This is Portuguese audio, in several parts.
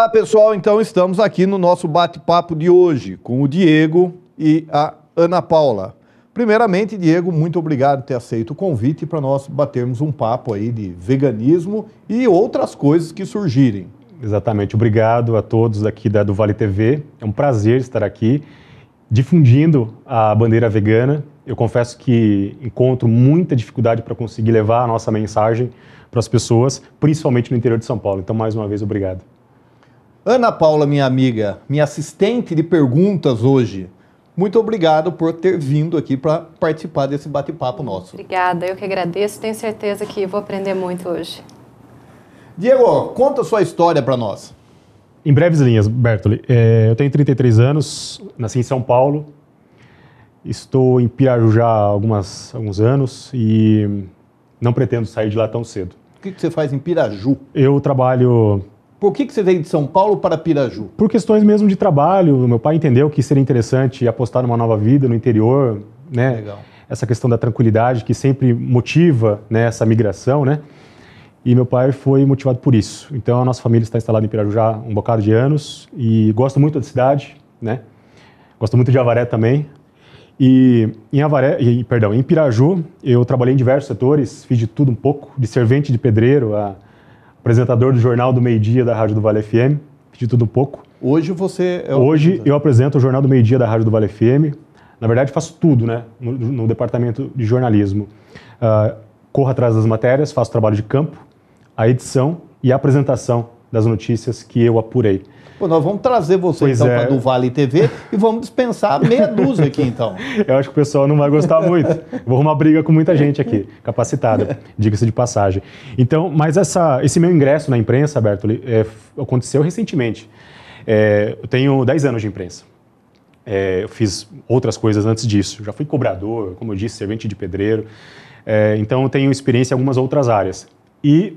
Olá, pessoal. Então, estamos aqui no nosso bate-papo de hoje com o Diego e a Ana Paula. Primeiramente, Diego, muito obrigado por ter aceito o convite para nós batermos um papo aí de veganismo e outras coisas que surgirem. Exatamente. Obrigado a todos aqui da do Vale TV. É um prazer estar aqui difundindo a bandeira vegana. Eu confesso que encontro muita dificuldade para conseguir levar a nossa mensagem para as pessoas, principalmente no interior de São Paulo. Então, mais uma vez, obrigado. Ana Paula, minha amiga, minha assistente de perguntas hoje, muito obrigado por ter vindo aqui para participar desse bate-papo nosso. Obrigada, eu que agradeço. Tenho certeza que vou aprender muito hoje. Diego, conta a sua história para nós. Em breves linhas, Bertoli. É, eu tenho 33 anos, nasci em São Paulo. Estou em Pirajujá há algumas, alguns anos e não pretendo sair de lá tão cedo. O que, que você faz em Piraju? Eu trabalho por que, que você veio de São Paulo para Piraju? Por questões mesmo de trabalho. Meu pai entendeu que seria interessante apostar numa nova vida no interior, né? Legal. Essa questão da tranquilidade que sempre motiva né, essa migração, né? E meu pai foi motivado por isso. Então a nossa família está instalada em Piraju já há um bocado de anos e gosto muito da cidade, né? Gosto muito de Avaré também. E em Avaré, e, perdão, em Piraju eu trabalhei em diversos setores, fiz de tudo um pouco, de servente de pedreiro a apresentador do Jornal do Meio Dia da Rádio do Vale FM, de tudo pouco. Hoje você é Hoje eu apresento o Jornal do Meio Dia da Rádio do Vale FM. Na verdade, faço tudo, né? No, no departamento de jornalismo. Uh, corro atrás das matérias, faço trabalho de campo, a edição e a apresentação das notícias que eu apurei. Pô, nós vamos trazer você pois então é. do Vale TV e vamos dispensar meia dúzia aqui então. Eu acho que o pessoal não vai gostar muito. Vou arrumar briga com muita gente aqui, capacitada, diga-se de passagem. Então, mas essa, esse meu ingresso na imprensa, Bertoli, é, aconteceu recentemente. É, eu tenho 10 anos de imprensa. É, eu fiz outras coisas antes disso. Já fui cobrador, como eu disse, servente de pedreiro. É, então, eu tenho experiência em algumas outras áreas. E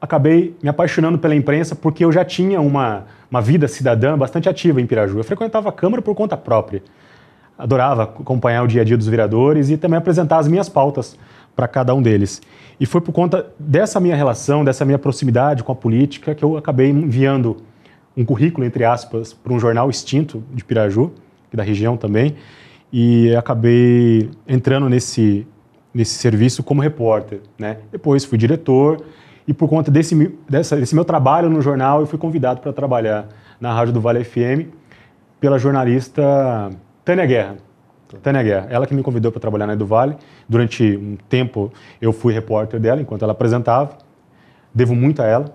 acabei me apaixonando pela imprensa porque eu já tinha uma, uma vida cidadã bastante ativa em Piraju. Eu frequentava a Câmara por conta própria. Adorava acompanhar o dia a dia dos vereadores e também apresentar as minhas pautas para cada um deles. E foi por conta dessa minha relação, dessa minha proximidade com a política, que eu acabei enviando um currículo, entre aspas, para um jornal extinto de Piraju, é da região também, e acabei entrando nesse, nesse serviço como repórter. Né? Depois fui diretor e por conta desse, dessa, desse meu trabalho no jornal, eu fui convidado para trabalhar na Rádio do Vale FM pela jornalista Tânia Guerra. Tá. Tânia Guerra, ela que me convidou para trabalhar na Edu Vale. Durante um tempo eu fui repórter dela enquanto ela apresentava. Devo muito a ela.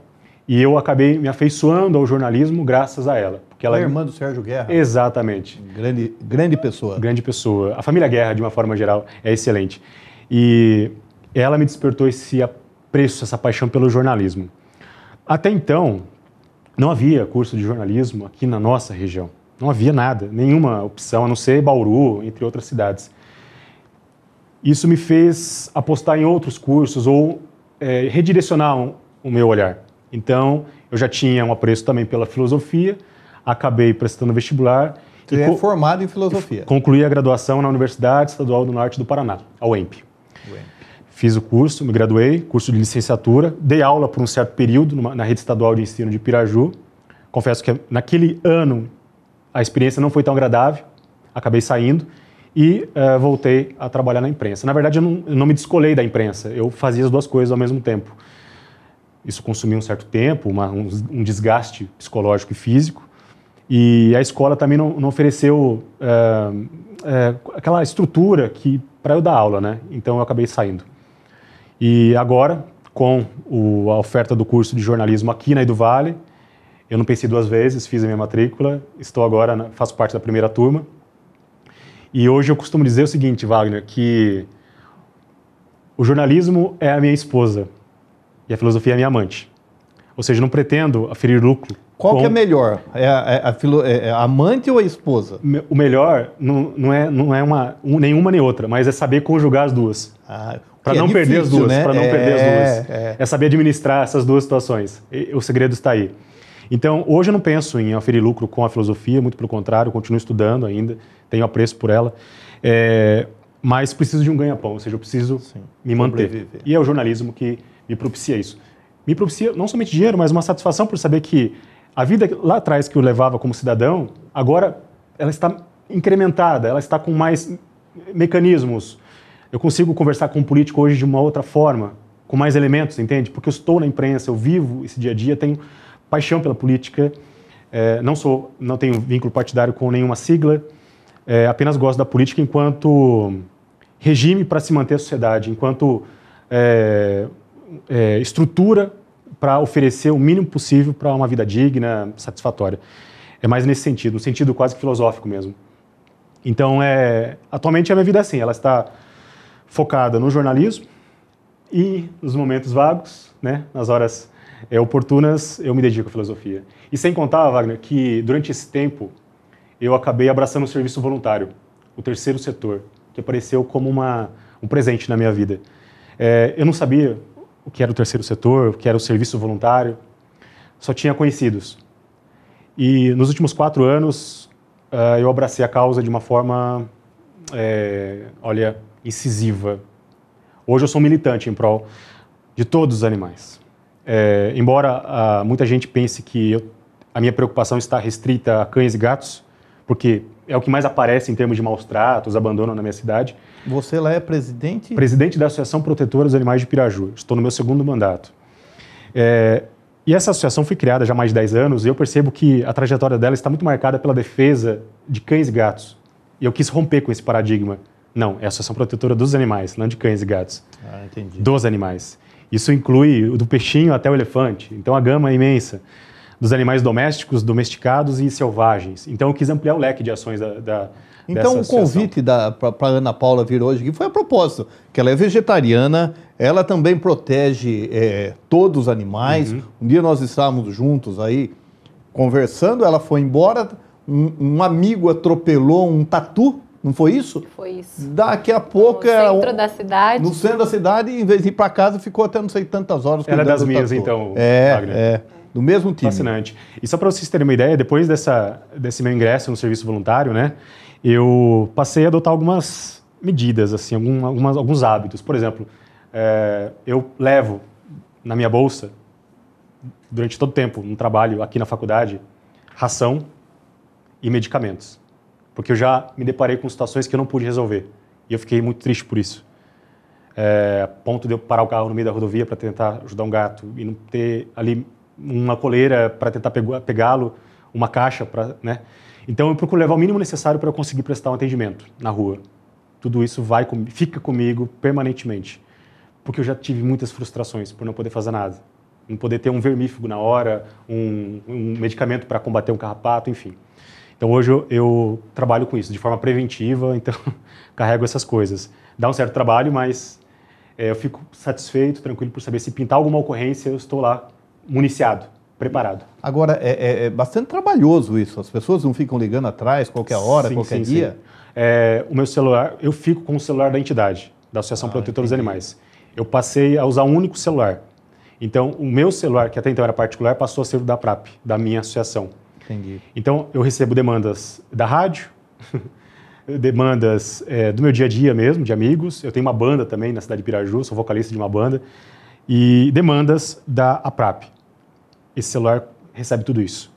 E eu acabei me afeiçoando ao jornalismo graças a ela. Porque ela é irmã do Sérgio Guerra. Exatamente. Grande, grande pessoa. Grande pessoa. A família Guerra, de uma forma geral, é excelente. E ela me despertou esse preço essa paixão pelo jornalismo. Até então, não havia curso de jornalismo aqui na nossa região. Não havia nada, nenhuma opção, a não ser Bauru, entre outras cidades. Isso me fez apostar em outros cursos ou é, redirecionar o meu olhar. Então, eu já tinha um apreço também pela filosofia, acabei prestando vestibular. Você é formado em filosofia? Concluí a graduação na Universidade Estadual do Norte do Paraná, a UEMP. UEMP. Fiz o curso, me graduei, curso de licenciatura, dei aula por um certo período numa, na rede estadual de ensino de Piraju. Confesso que naquele ano a experiência não foi tão agradável, acabei saindo e uh, voltei a trabalhar na imprensa. Na verdade, eu não, eu não, me descolei da imprensa, eu fazia as duas coisas ao mesmo tempo. Isso consumiu um certo tempo, uma, um, um, desgaste psicológico e físico, e a escola também não, não ofereceu uh, uh, aquela estrutura que para eu dar aula, né? Então eu acabei saindo. E agora, com o, a oferta do curso de jornalismo aqui na Edu Vale, eu não pensei duas vezes, fiz a minha matrícula, estou agora, na, faço parte da primeira turma. E hoje eu costumo dizer o seguinte, Wagner, que o jornalismo é a minha esposa e a filosofia é a minha amante. Ou seja, não pretendo aferir lucro. Qual com... que é melhor? É a, é a, filo... é a amante ou a esposa? O melhor não, não é, não é uma, nenhuma nem outra, mas é saber conjugar as duas. Ah, para é não, é perder, difícil, as duas, né? não é, perder as é, duas. É, é saber administrar essas duas situações. E, o segredo está aí. Então, hoje eu não penso em aferir lucro com a filosofia, muito pelo contrário, continuo estudando ainda, tenho apreço por ela. É, mas preciso de um ganha-pão, ou seja, eu preciso Sim, me manter. Sobreviver. E é o jornalismo que me propicia isso. Me propicia não somente dinheiro, mas uma satisfação por saber que a vida lá atrás que eu levava como cidadão, agora ela está incrementada, ela está com mais mecanismos, eu consigo conversar com um político hoje de uma outra forma, com mais elementos, entende? Porque eu estou na imprensa, eu vivo esse dia a dia, tenho paixão pela política, é, não sou, não tenho vínculo partidário com nenhuma sigla, é, apenas gosto da política enquanto regime para se manter a sociedade, enquanto é, é estrutura para oferecer o mínimo possível para uma vida digna, satisfatória. É mais nesse sentido, no sentido quase filosófico mesmo. Então, é, atualmente a minha vida é assim, ela está focada no jornalismo e nos momentos vagos, né, nas horas é, oportunas, eu me dedico à filosofia. E sem contar, Wagner, que durante esse tempo eu acabei abraçando o serviço voluntário, o terceiro setor, que apareceu como uma, um presente na minha vida. É, eu não sabia o que era o terceiro setor, o que era o serviço voluntário, só tinha conhecidos. E nos últimos quatro anos, uh, eu abracei a causa de uma forma é, olha, incisiva. Hoje eu sou militante em prol de todos os animais. É, embora a, ah, muita gente pense que eu, a minha preocupação está restrita a cães e gatos, porque é o que mais aparece em termos de maus tratos, abandono na minha cidade. Você lá é presidente? Presidente da Associação Protetora dos Animais de Piraju. Estou no meu segundo mandato. É, e essa associação foi criada já há mais de 10 anos e eu percebo que a trajetória dela está muito marcada pela defesa de cães e gatos. E eu quis romper com esse paradigma. Não, é a Associação Protetora dos Animais, não de cães e gatos. Ah, entendi. Dos animais. Isso inclui do peixinho até o elefante. Então a gama é imensa. Dos animais domésticos, domesticados e selvagens. Então eu quis ampliar o leque de ações da. da então o convite para a Ana Paula vir hoje aqui foi a propósito, que ela é vegetariana, ela também protege é, todos os animais. Uhum. Um dia nós estávamos juntos aí conversando, ela foi embora, um, um amigo atropelou um tatu, não foi isso? Foi isso. Daqui a pouco no era. No centro da cidade. No centro da cidade, em vez de ir para casa, ficou até não sei tantas horas. Era das minhas, tatu. então. É, Wagner. é. Do mesmo time. Fascinante. E só para vocês terem uma ideia, depois dessa, desse meu ingresso no serviço voluntário, né, eu passei a adotar algumas medidas, assim, algum, algumas, alguns hábitos. Por exemplo, é, eu levo na minha bolsa, durante todo o tempo, no trabalho, aqui na faculdade, ração e medicamentos. Porque eu já me deparei com situações que eu não pude resolver. E eu fiquei muito triste por isso. É, ponto de eu parar o carro no meio da rodovia para tentar ajudar um gato e não ter ali uma coleira para tentar pegá-lo, uma caixa para, né? Então eu procuro levar o mínimo necessário para eu conseguir prestar um atendimento na rua. Tudo isso vai fica comigo permanentemente, porque eu já tive muitas frustrações por não poder fazer nada, não poder ter um vermífugo na hora, um, um medicamento para combater um carrapato, enfim. Então hoje eu, eu, trabalho com isso de forma preventiva, então carrego essas coisas. Dá um certo trabalho, mas é, eu fico satisfeito, tranquilo por saber se pintar alguma ocorrência, eu estou lá municiado, preparado. Agora, é, é, é bastante trabalhoso isso. As pessoas não ficam ligando atrás qualquer hora, sim, qualquer sim, dia. Sim. É, o meu celular, eu fico com o celular da entidade, da Associação ah, Protetora dos Animais. Eu passei a usar um único celular. Então, o meu celular, que até então era particular, passou a ser o da PRAP, da minha associação. Entendi. Então, eu recebo demandas da rádio, demandas é, do meu dia a dia mesmo, de amigos. Eu tenho uma banda também na cidade de Piraju, sou vocalista de uma banda. E demandas da APRAP. Esse celular recebe tudo isso.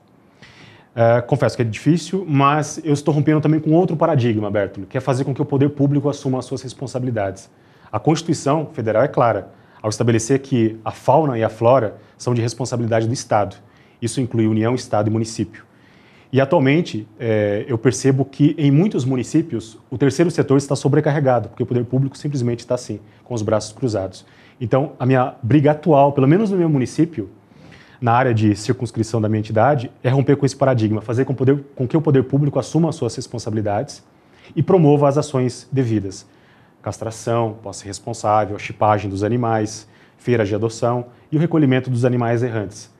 Uh, confesso que é difícil, mas eu estou rompendo também com outro paradigma, Bertolo, que é fazer com que o poder público assuma as suas responsabilidades. A Constituição Federal é clara ao estabelecer que a fauna e a flora são de responsabilidade do Estado. Isso inclui União, Estado e município. E atualmente é, eu percebo que em muitos municípios o terceiro setor está sobrecarregado, porque o poder público simplesmente está assim, com os braços cruzados. Então, a minha briga atual, pelo menos no meu município, na área de circunscrição da minha entidade, é romper com esse paradigma, fazer com, poder, com que o poder público assuma as suas responsabilidades e promova as ações devidas. Castração, posse responsável, chipagem dos animais, feiras de adoção e o recolhimento dos animais errantes.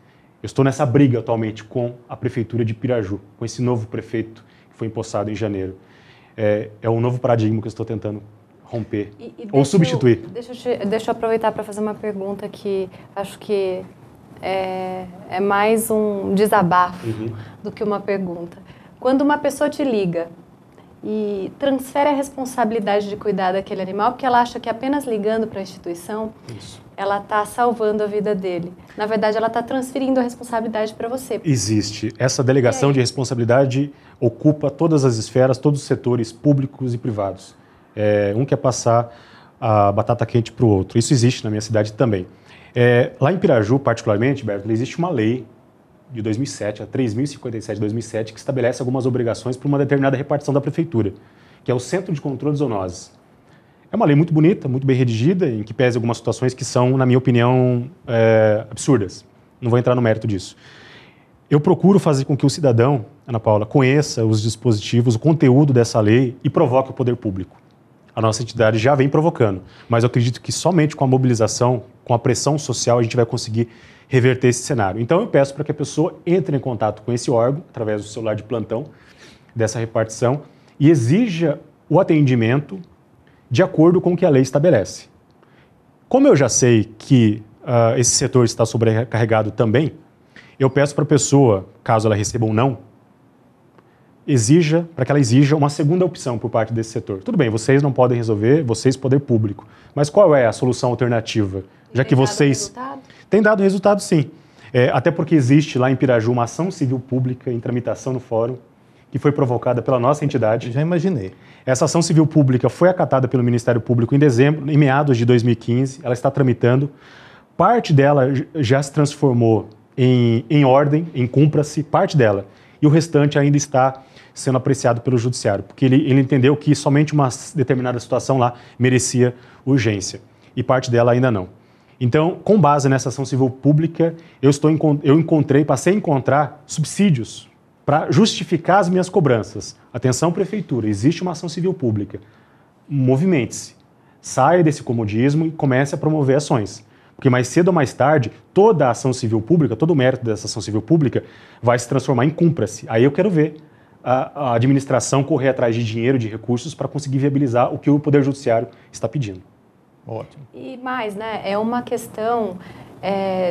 Eu estou nessa briga atualmente com a prefeitura de Piraju, com esse novo prefeito que foi empossado em janeiro. É, é um novo paradigma que eu estou tentando romper e, e ou substituir. Eu, deixa, eu te, deixa eu aproveitar para fazer uma pergunta que acho que é, é mais um desabafo uhum. do que uma pergunta. Quando uma pessoa te liga e transfere a responsabilidade de cuidar daquele animal, porque ela acha que apenas ligando para a instituição, Isso ela está salvando a vida dele. Na verdade, ela está transferindo a responsabilidade para você. Existe. Essa delegação de responsabilidade ocupa todas as esferas, todos os setores públicos e privados. É, um quer passar a batata quente para o outro. Isso existe na minha cidade também. É, lá em Piraju, particularmente, Berto, existe uma lei de 2007, a 3057 de 2007, que estabelece algumas obrigações para uma determinada repartição da prefeitura, que é o Centro de Controle de Zoonoses. É uma lei muito bonita, muito bem redigida, em que pese algumas situações que são, na minha opinião, é, absurdas. Não vou entrar no mérito disso. Eu procuro fazer com que o cidadão, Ana Paula, conheça os dispositivos, o conteúdo dessa lei e provoque o poder público. A nossa entidade já vem provocando, mas eu acredito que somente com a mobilização, com a pressão social, a gente vai conseguir reverter esse cenário. Então eu peço para que a pessoa entre em contato com esse órgão, através do celular de plantão dessa repartição, e exija o atendimento de acordo com o que a lei estabelece. Como eu já sei que uh, esse setor está sobrecarregado também, eu peço para a pessoa, caso ela receba um não, exija, para que ela exija uma segunda opção por parte desse setor. Tudo bem, vocês não podem resolver, vocês poder público. Mas qual é a solução alternativa? Já tem que vocês dado tem dado resultado, sim. É, até porque existe lá em Piraju uma ação civil pública em tramitação no fórum que foi provocada pela nossa entidade. Eu já imaginei. Essa ação civil pública foi acatada pelo Ministério Público em dezembro, em meados de 2015. Ela está tramitando. Parte dela já se transformou em, em ordem, em cumpra-se, parte dela. E o restante ainda está sendo apreciado pelo judiciário, porque ele, ele entendeu que somente uma determinada situação lá merecia urgência, e parte dela ainda não. Então, com base nessa ação civil pública, eu, estou, eu encontrei, passei a encontrar subsídios para justificar as minhas cobranças. Atenção, prefeitura, existe uma ação civil pública. Movimente-se. Saia desse comodismo e comece a promover ações. Porque mais cedo ou mais tarde, toda a ação civil pública, todo o mérito dessa ação civil pública vai se transformar em cumpra-se. Aí eu quero ver a, a administração correr atrás de dinheiro, de recursos, para conseguir viabilizar o que o Poder Judiciário está pedindo. Ótimo. E mais, né? É uma questão é,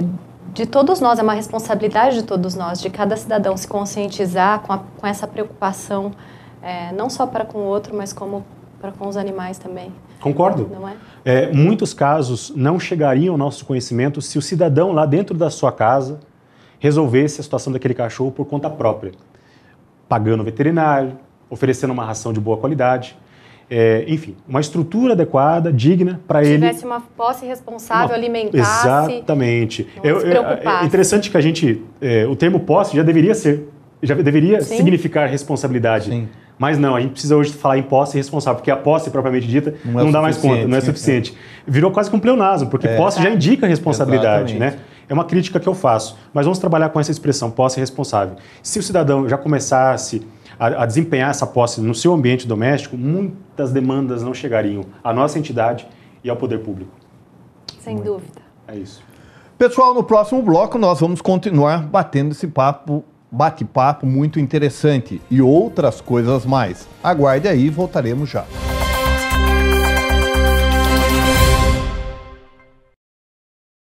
de todos nós, é uma responsabilidade de todos nós, de cada cidadão se conscientizar com, a, com essa preocupação, é, não só para com o outro, mas como para com os animais também. Concordo. Não é? é? muitos casos não chegariam ao nosso conhecimento se o cidadão lá dentro da sua casa resolvesse a situação daquele cachorro por conta própria, pagando o veterinário, oferecendo uma ração de boa qualidade. É, enfim, uma estrutura adequada, digna para ele. Tivesse uma posse responsável, uma, alimentasse. Exatamente. É, é, é, interessante que a gente. É, o termo posse já deveria ser. Já deveria Sim. significar responsabilidade. Sim. Mas não, a gente precisa hoje falar em posse responsável, porque a posse propriamente dita não, é não dá mais conta, não é suficiente. Né? Virou quase que um pleonasmo, porque é. posse já indica responsabilidade, exatamente. né? É uma crítica que eu faço. Mas vamos trabalhar com essa expressão, posse responsável. Se o cidadão já começasse a, a desempenhar essa posse no seu ambiente doméstico, muitas demandas não chegariam à nossa entidade e ao poder público. Sem Muito. dúvida. É isso. Pessoal, no próximo bloco nós vamos continuar batendo esse papo, bate-papo muito interessante e outras coisas mais. Aguarde aí, voltaremos já.